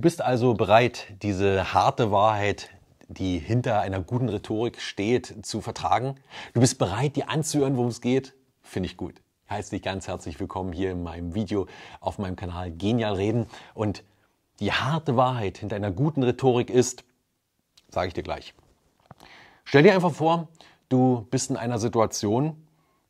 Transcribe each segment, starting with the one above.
Du bist also bereit, diese harte Wahrheit, die hinter einer guten Rhetorik steht, zu vertragen. Du bist bereit, dir anzuhören, worum es geht. Finde ich gut. Heiße dich ganz herzlich willkommen hier in meinem Video auf meinem Kanal Genial Reden. Und die harte Wahrheit hinter einer guten Rhetorik ist, sage ich dir gleich. Stell dir einfach vor, du bist in einer Situation,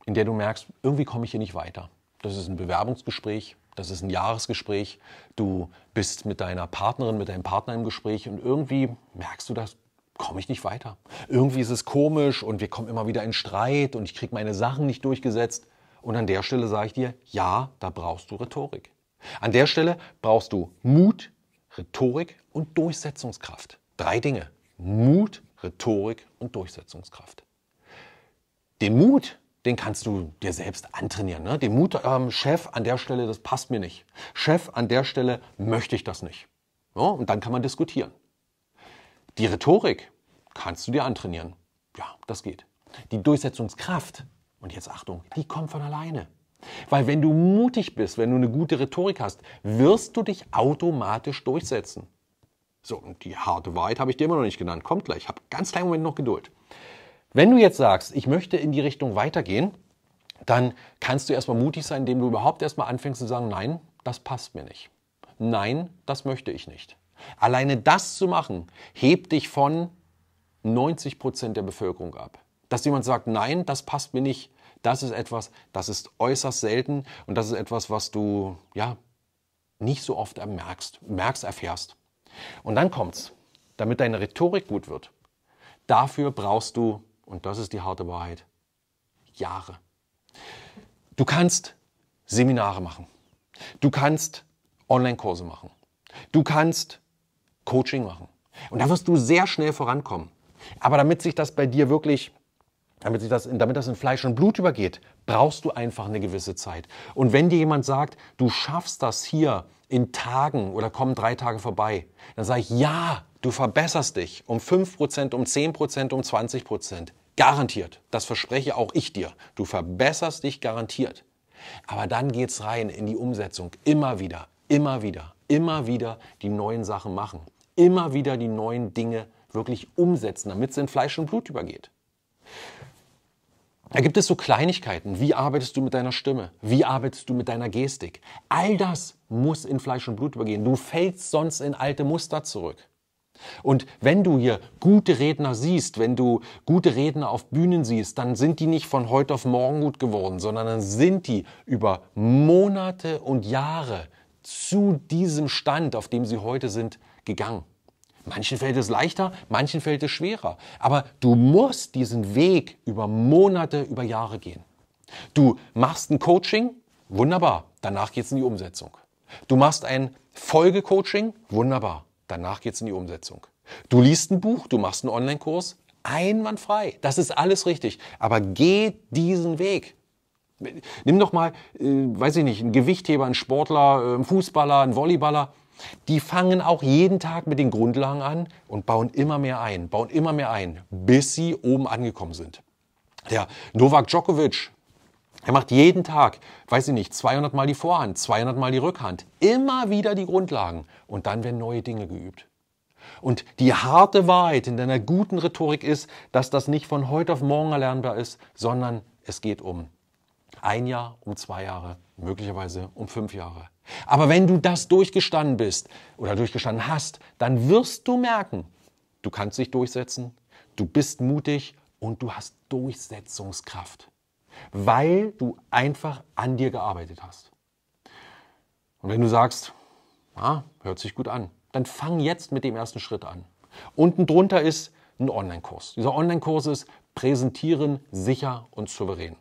in der du merkst, irgendwie komme ich hier nicht weiter. Das ist ein Bewerbungsgespräch, das ist ein Jahresgespräch. Du bist mit deiner Partnerin, mit deinem Partner im Gespräch und irgendwie merkst du, dass komme ich nicht weiter. Irgendwie ist es komisch und wir kommen immer wieder in Streit und ich kriege meine Sachen nicht durchgesetzt. Und an der Stelle sage ich dir, ja, da brauchst du Rhetorik. An der Stelle brauchst du Mut, Rhetorik und Durchsetzungskraft. Drei Dinge. Mut, Rhetorik und Durchsetzungskraft. Den Mut, den kannst du dir selbst antrainieren. Ne? Den Mut, ähm, Chef, an der Stelle, das passt mir nicht. Chef, an der Stelle möchte ich das nicht. Ja, und dann kann man diskutieren. Die Rhetorik kannst du dir antrainieren. Ja, das geht. Die Durchsetzungskraft, und jetzt Achtung, die kommt von alleine. Weil wenn du mutig bist, wenn du eine gute Rhetorik hast, wirst du dich automatisch durchsetzen. So, und die harte Wahrheit habe ich dir immer noch nicht genannt. Kommt gleich, ich hab ganz kleinen Moment noch Geduld. Wenn du jetzt sagst, ich möchte in die Richtung weitergehen, dann kannst du erstmal mutig sein, indem du überhaupt erstmal anfängst zu sagen, nein, das passt mir nicht. Nein, das möchte ich nicht. Alleine das zu machen, hebt dich von 90 Prozent der Bevölkerung ab. Dass jemand sagt, nein, das passt mir nicht, das ist etwas, das ist äußerst selten und das ist etwas, was du ja nicht so oft merkst, merkst, erfährst. Und dann kommt's, damit deine Rhetorik gut wird. Dafür brauchst du und das ist die harte Wahrheit, Jahre. Du kannst Seminare machen. Du kannst Online-Kurse machen. Du kannst Coaching machen. Und da wirst du sehr schnell vorankommen. Aber damit sich das bei dir wirklich, damit, sich das, damit das in Fleisch und Blut übergeht, brauchst du einfach eine gewisse Zeit. Und wenn dir jemand sagt, du schaffst das hier in Tagen oder kommen drei Tage vorbei, dann sage ich, ja, du verbesserst dich um 5%, um 10%, um 20%. Garantiert. Das verspreche auch ich dir. Du verbesserst dich garantiert. Aber dann geht's rein in die Umsetzung. Immer wieder, immer wieder, immer wieder die neuen Sachen machen. Immer wieder die neuen Dinge wirklich umsetzen, damit es in Fleisch und Blut übergeht. Da gibt es so Kleinigkeiten. Wie arbeitest du mit deiner Stimme? Wie arbeitest du mit deiner Gestik? All das muss in Fleisch und Blut übergehen. Du fällst sonst in alte Muster zurück. Und wenn du hier gute Redner siehst, wenn du gute Redner auf Bühnen siehst, dann sind die nicht von heute auf morgen gut geworden, sondern dann sind die über Monate und Jahre zu diesem Stand, auf dem sie heute sind, gegangen. Manchen fällt es leichter, manchen fällt es schwerer. Aber du musst diesen Weg über Monate, über Jahre gehen. Du machst ein Coaching, wunderbar, danach geht es in die Umsetzung. Du machst ein Folgecoaching, wunderbar, Danach geht es in die Umsetzung. Du liest ein Buch, du machst einen Online-Kurs, einwandfrei. Das ist alles richtig. Aber geh diesen Weg. Nimm doch mal, äh, weiß ich nicht, einen Gewichtheber, einen Sportler, äh, einen Fußballer, einen Volleyballer. Die fangen auch jeden Tag mit den Grundlagen an und bauen immer mehr ein, bauen immer mehr ein, bis sie oben angekommen sind. Der Novak Djokovic er macht jeden Tag, weiß ich nicht, 200 Mal die Vorhand, 200 Mal die Rückhand. Immer wieder die Grundlagen. Und dann werden neue Dinge geübt. Und die harte Wahrheit in deiner guten Rhetorik ist, dass das nicht von heute auf morgen erlernbar ist, sondern es geht um ein Jahr, um zwei Jahre, möglicherweise um fünf Jahre. Aber wenn du das durchgestanden bist oder durchgestanden hast, dann wirst du merken, du kannst dich durchsetzen, du bist mutig und du hast Durchsetzungskraft weil du einfach an dir gearbeitet hast. Und wenn du sagst, ah, hört sich gut an, dann fang jetzt mit dem ersten Schritt an. Unten drunter ist ein Online-Kurs. Dieser Online-Kurs ist Präsentieren sicher und souverän.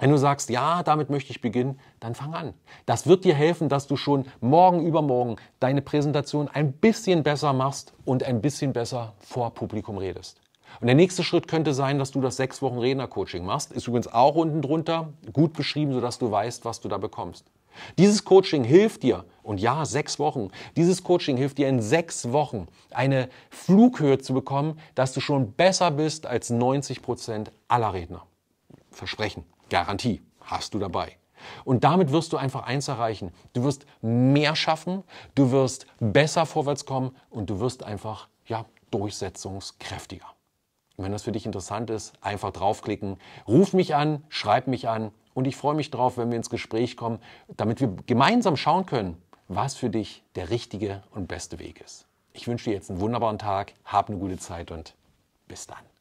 Wenn du sagst, ja, damit möchte ich beginnen, dann fang an. Das wird dir helfen, dass du schon morgen übermorgen deine Präsentation ein bisschen besser machst und ein bisschen besser vor Publikum redest. Und der nächste Schritt könnte sein, dass du das sechs Wochen Rednercoaching machst. Ist übrigens auch unten drunter gut beschrieben, sodass du weißt, was du da bekommst. Dieses Coaching hilft dir, und ja, sechs Wochen, dieses Coaching hilft dir in sechs Wochen eine Flughöhe zu bekommen, dass du schon besser bist als 90 Prozent aller Redner. Versprechen, Garantie hast du dabei. Und damit wirst du einfach eins erreichen. Du wirst mehr schaffen, du wirst besser vorwärts kommen und du wirst einfach, ja, durchsetzungskräftiger. Und wenn das für dich interessant ist, einfach draufklicken. Ruf mich an, schreib mich an und ich freue mich drauf, wenn wir ins Gespräch kommen, damit wir gemeinsam schauen können, was für dich der richtige und beste Weg ist. Ich wünsche dir jetzt einen wunderbaren Tag, hab eine gute Zeit und bis dann.